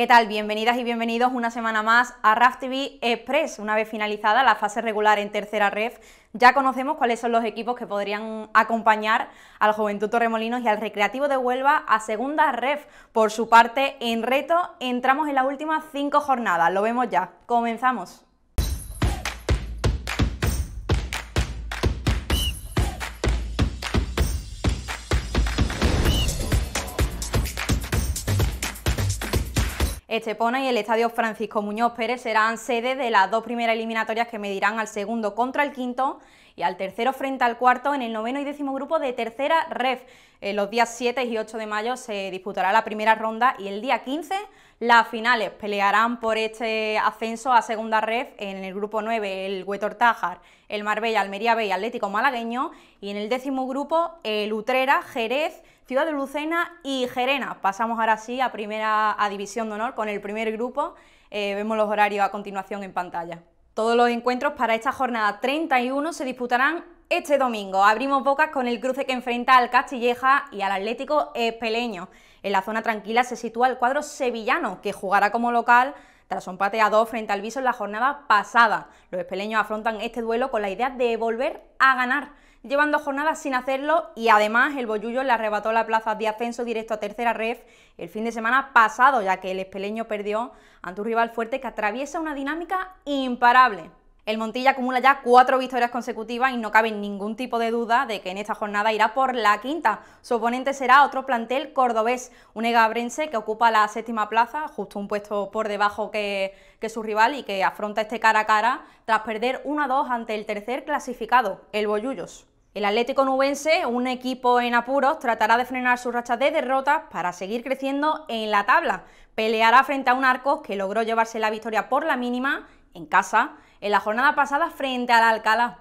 ¿Qué tal? Bienvenidas y bienvenidos una semana más a RAF TV Express. Una vez finalizada la fase regular en tercera ref, ya conocemos cuáles son los equipos que podrían acompañar al Juventud Torremolinos y al Recreativo de Huelva a segunda ref. Por su parte, en reto entramos en las últimas cinco jornadas. Lo vemos ya. Comenzamos. Estepona y el Estadio Francisco Muñoz Pérez serán sede de las dos primeras eliminatorias que medirán al segundo contra el quinto y al tercero frente al cuarto en el noveno y décimo grupo de tercera ref. los días 7 y 8 de mayo se disputará la primera ronda y el día 15 las finales pelearán por este ascenso a segunda red en el grupo 9 el Huetor el Marbella, Almería B y Atlético Malagueño y en el décimo grupo el Utrera, Jerez, Ciudad de Lucena y Gerena. Pasamos ahora sí a primera división de honor con el primer grupo. Eh, vemos los horarios a continuación en pantalla. Todos los encuentros para esta jornada 31 se disputarán este domingo. Abrimos bocas con el cruce que enfrenta al Castilleja y al Atlético Espeleño. En la zona tranquila se sitúa el cuadro sevillano, que jugará como local tras un pate a dos frente al Viso en la jornada pasada. Los espeleños afrontan este duelo con la idea de volver a ganar. llevando jornadas sin hacerlo y además el Boyullo le arrebató la plaza de ascenso directo a tercera ref el fin de semana pasado, ya que el espeleño perdió ante un rival fuerte que atraviesa una dinámica imparable. El Montilla acumula ya cuatro victorias consecutivas y no cabe ningún tipo de duda de que en esta jornada irá por la quinta. Su oponente será otro plantel cordobés, un egabrense que ocupa la séptima plaza, justo un puesto por debajo que, su rival y que afronta este cara a cara tras perder 1-2 ante el tercer clasificado, el Boyullos. El Atlético Nubense, un equipo en apuros, tratará de frenar su racha de derrotas para seguir creciendo en la tabla. Peleará frente a un Arco que logró llevarse la victoria por la mínima en casa en la jornada pasada frente al Alcalá.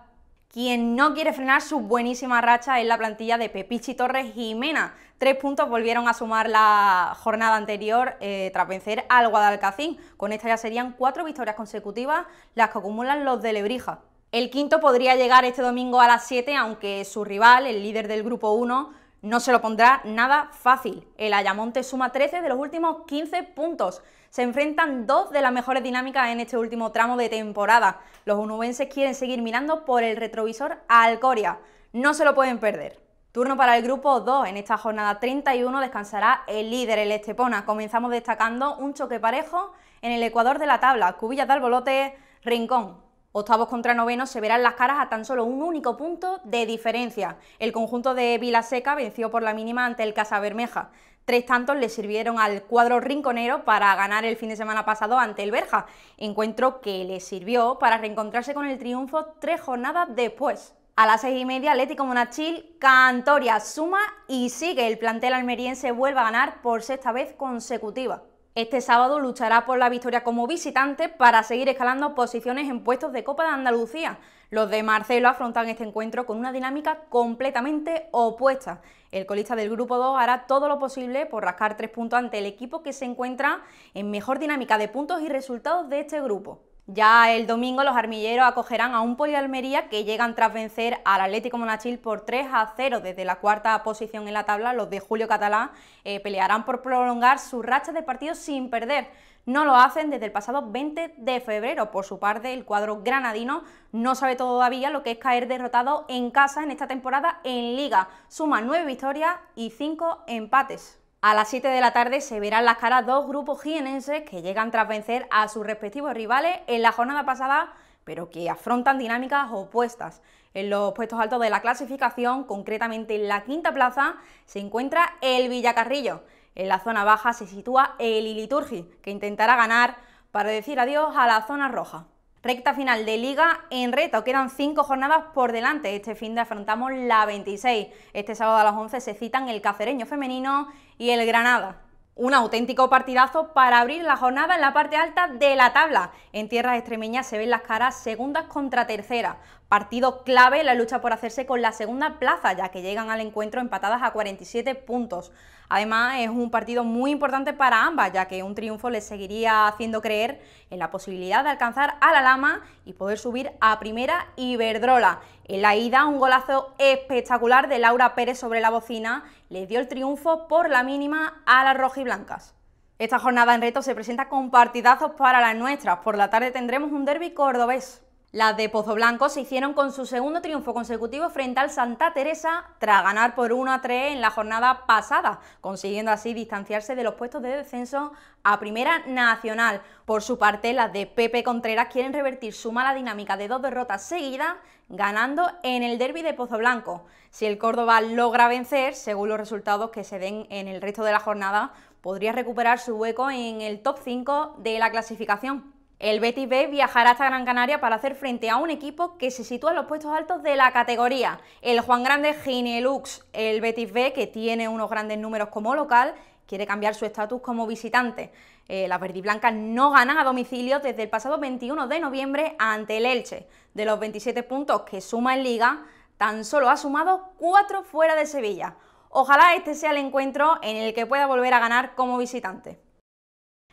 Quien no quiere frenar su buenísima racha es la plantilla de Pepichi Torres Jimena. Tres puntos volvieron a sumar la jornada anterior eh, tras vencer al Guadalcacín. Con esta ya serían cuatro victorias consecutivas las que acumulan los de Lebrija. El quinto podría llegar este domingo a las 7, aunque su rival, el líder del grupo 1, no se lo pondrá nada fácil. El Ayamonte suma 13 de los últimos 15 puntos. Se enfrentan dos de las mejores dinámicas en este último tramo de temporada. Los unubenses quieren seguir mirando por el retrovisor a Alcoria. No se lo pueden perder. Turno para el grupo 2. En esta jornada 31 descansará el líder, el Estepona. Comenzamos destacando un choque parejo en el ecuador de la tabla. Cubillas de Bolote, Rincón. Octavos contra novenos se verán las caras a tan solo un único punto de diferencia. El conjunto de Vilaseca venció por la mínima ante el Casa Bermeja. Tres tantos le sirvieron al cuadro rinconero para ganar el fin de semana pasado ante el Berja, encuentro que le sirvió para reencontrarse con el triunfo tres jornadas después. A las seis y media, Atlético Monachil, Cantoria suma y sigue. El plantel almeriense vuelve a ganar por sexta vez consecutiva. Este sábado luchará por la victoria como visitante para seguir escalando posiciones en puestos de Copa de Andalucía. Los de Marcelo afrontan este encuentro con una dinámica completamente opuesta. El colista del grupo 2 hará todo lo posible por rascar tres puntos ante el equipo que se encuentra en mejor dinámica de puntos y resultados de este grupo. Ya el domingo los armilleros acogerán a un Almería que llegan tras vencer al Atlético Monachil por 3 a 0. Desde la cuarta posición en la tabla, los de Julio Catalán eh, pelearán por prolongar su racha de partidos sin perder. No lo hacen desde el pasado 20 de febrero. Por su parte, el cuadro granadino no sabe todavía lo que es caer derrotado en casa en esta temporada en Liga. Suma 9 victorias y 5 empates. A las 7 de la tarde se verán las caras dos grupos jienenses que llegan tras vencer a sus respectivos rivales en la jornada pasada, pero que afrontan dinámicas opuestas. En los puestos altos de la clasificación, concretamente en la quinta plaza, se encuentra el Villacarrillo. En la zona baja se sitúa el Iliturgi, que intentará ganar para decir adiós a la zona roja. Recta final de liga en reto, quedan cinco jornadas por delante. Este fin de afrontamos la 26. Este sábado a las 11 se citan el Cacereño Femenino y el Granada. Un auténtico partidazo para abrir la jornada en la parte alta de la tabla. En tierras extremeñas se ven las caras segundas contra terceras partido clave la lucha por hacerse con la segunda plaza, ya que llegan al encuentro empatadas a 47 puntos. Además, es un partido muy importante para ambas, ya que un triunfo les seguiría haciendo creer en la posibilidad de alcanzar a la Lama y poder subir a primera Iberdrola. En la ida, un golazo espectacular de Laura Pérez sobre la bocina les dio el triunfo por la mínima a las rojiblancas. Esta jornada en reto se presenta con partidazos para las nuestras. Por la tarde tendremos un derby cordobés. Las de Pozoblanco se hicieron con su segundo triunfo consecutivo frente al Santa Teresa tras ganar por 1 a 3 en la jornada pasada, consiguiendo así distanciarse de los puestos de descenso a Primera Nacional. Por su parte, las de Pepe Contreras quieren revertir su mala dinámica de dos derrotas seguidas, ganando en el derby de Pozoblanco. Si el Córdoba logra vencer, según los resultados que se den en el resto de la jornada, podría recuperar su hueco en el top 5 de la clasificación. El Betis B viajará hasta Gran Canaria para hacer frente a un equipo que se sitúa en los puestos altos de la categoría, el Juan Grande Ginelux. El Betis B, que tiene unos grandes números como local, quiere cambiar su estatus como visitante. Eh, las verdiblancas no ganan a domicilio desde el pasado 21 de noviembre ante el Elche. De los 27 puntos que suma en Liga, tan solo ha sumado 4 fuera de Sevilla. Ojalá este sea el encuentro en el que pueda volver a ganar como visitante.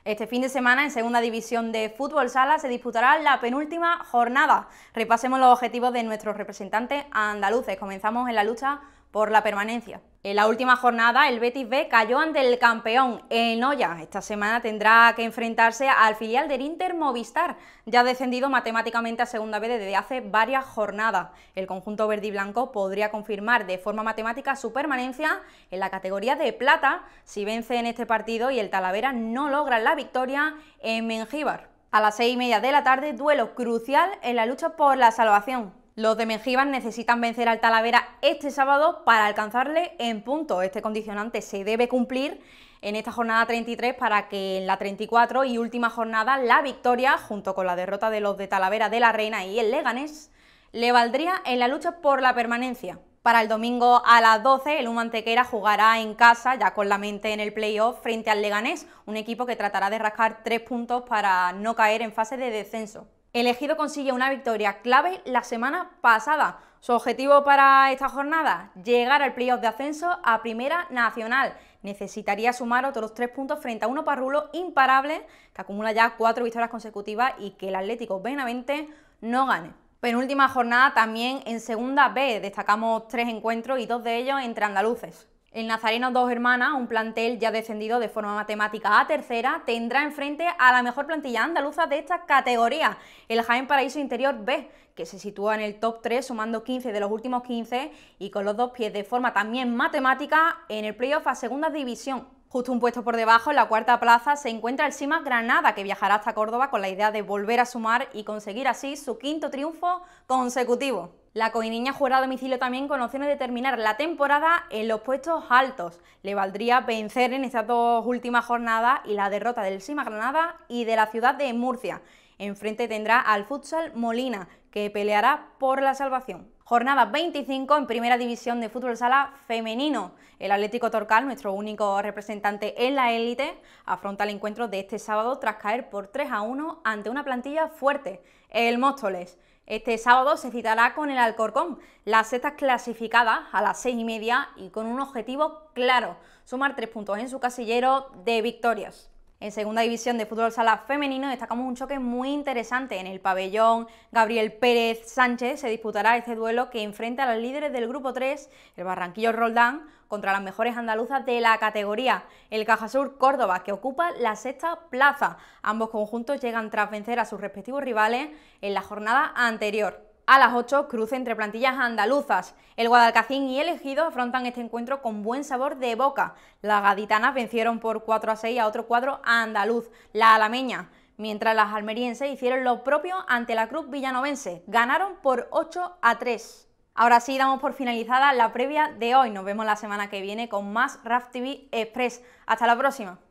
Este fin de semana en Segunda División de Fútbol Sala se disputará la penúltima jornada. Repasemos los objetivos de nuestros representantes andaluces. Comenzamos en la lucha por la permanencia. En la última jornada, el Betis B cayó ante el campeón en Oya. Esta semana tendrá que enfrentarse al filial del Inter Movistar, ya descendido matemáticamente a segunda vez desde hace varias jornadas. El conjunto verde y blanco podría confirmar de forma matemática su permanencia en la categoría de plata si vence en este partido y el Talavera no logra la victoria en Mengíbar. A las seis y media de la tarde, duelo crucial en la lucha por la salvación. Los de Mengíbar necesitan vencer al Talavera este sábado para alcanzarle en punto. Este condicionante se debe cumplir en esta jornada 33 para que en la 34 y última jornada la victoria, junto con la derrota de los de Talavera de la Reina y el Leganés, le valdría en la lucha por la permanencia. Para el domingo a las 12, el Humantequera jugará en casa, ya con la mente en el playoff, frente al Leganés, un equipo que tratará de rascar tres puntos para no caer en fase de descenso. El Ejido consigue una victoria clave la semana pasada. Su objetivo para esta jornada, llegar al playoff de ascenso a Primera Nacional. Necesitaría sumar otros tres puntos frente a uno parrulo imparable, que acumula ya cuatro victorias consecutivas y que el Atlético Benavente no gane. Penúltima jornada también en Segunda B, destacamos tres encuentros y dos de ellos entre andaluces. El Nazareno Dos Hermanas, un plantel ya descendido de forma matemática a tercera, tendrá enfrente a la mejor plantilla andaluza de esta categoría, el Jaén Paraíso Interior B, que se sitúa en el top 3 sumando 15 de los últimos 15 y con los dos pies de forma también matemática en el playoff a segunda división. Justo un puesto por debajo, en la cuarta plaza, se encuentra el Simas Granada, que viajará hasta Córdoba con la idea de volver a sumar y conseguir así su quinto triunfo consecutivo. La coiniña jugará a domicilio también con opciones de terminar la temporada en los puestos altos. Le valdría vencer en estas dos últimas jornadas y la derrota del Sima Granada y de la ciudad de Murcia. Enfrente tendrá al Futsal Molina, que peleará por la salvación. Jornada 25 en Primera División de Fútbol Sala Femenino. El Atlético Torcal, nuestro único representante en la élite, afronta el encuentro de este sábado tras caer por 3 a 1 ante una plantilla fuerte, el Móstoles. Este sábado se citará con el Alcorcón, las setas clasificadas a las seis y media y con un objetivo claro, sumar tres puntos en su casillero de victorias. En segunda división de fútbol sala femenino destacamos un choque muy interesante en el pabellón Gabriel Pérez Sánchez. Se disputará este duelo que enfrenta a los líderes del grupo 3, el Barranquillo Roldán, contra las mejores andaluzas de la categoría, el Cajasur Córdoba, que ocupa la sexta plaza. Ambos conjuntos llegan tras vencer a sus respectivos rivales en la jornada anterior. A las 8, cruce entre plantillas andaluzas. El Guadalcacín y el Ejido afrontan este encuentro con buen sabor de boca. Las gaditanas vencieron por 4 a 6 a otro cuadro andaluz, la alameña, mientras las almerienses hicieron lo propio ante la Cruz Villanovense. Ganaron por 8 a 3. Ahora sí, damos por finalizada la previa de hoy. Nos vemos la semana que viene con más RAF TV Express. Hasta la próxima.